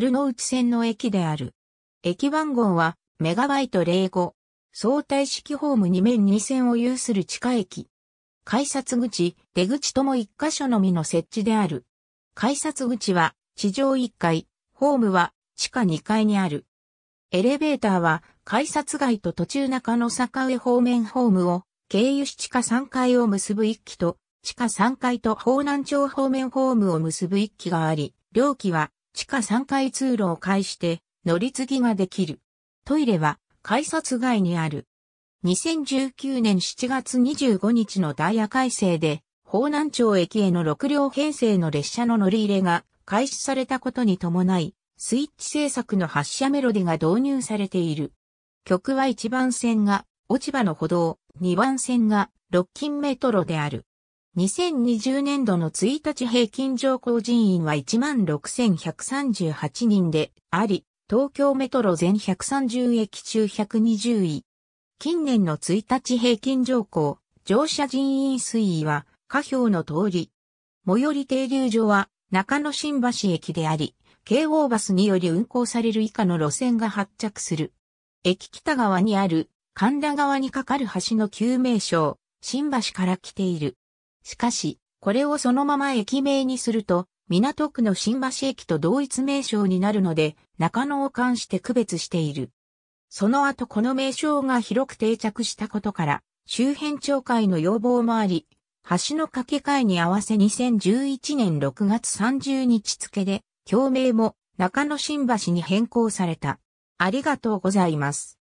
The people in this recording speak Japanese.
ノの内線の駅である。駅番号はメガバイト05。相対式ホーム2面2線を有する地下駅。改札口、出口とも1箇所のみの設置である。改札口は地上1階、ホームは地下2階にある。エレベーターは改札街と途中中の坂上方面ホームを経由し地下3階を結ぶ1機と地下3階と方南町方面ホームを結ぶ1機があり、両機は地下3階通路を介して乗り継ぎができる。トイレは改札外にある。2019年7月25日のダイヤ改正で、方南町駅への6両編成の列車の乗り入れが開始されたことに伴い、スイッチ制作の発車メロディが導入されている。曲は1番線が落ち葉の歩道、2番線がロッキンメトロである。2020年度の1日平均乗降人員は16,138人であり、東京メトロ全130駅中120位。近年の1日平均乗降、乗車人員推移は、下表の通り。最寄り停留所は、中野新橋駅であり、京王バスにより運行される以下の路線が発着する。駅北側にある、神田川に架かる橋の旧名称、新橋から来ている。しかし、これをそのまま駅名にすると、港区の新橋駅と同一名称になるので、中野を冠して区別している。その後この名称が広く定着したことから、周辺町会の要望もあり、橋の架け替えに合わせ2011年6月30日付で、共鳴も中野新橋に変更された。ありがとうございます。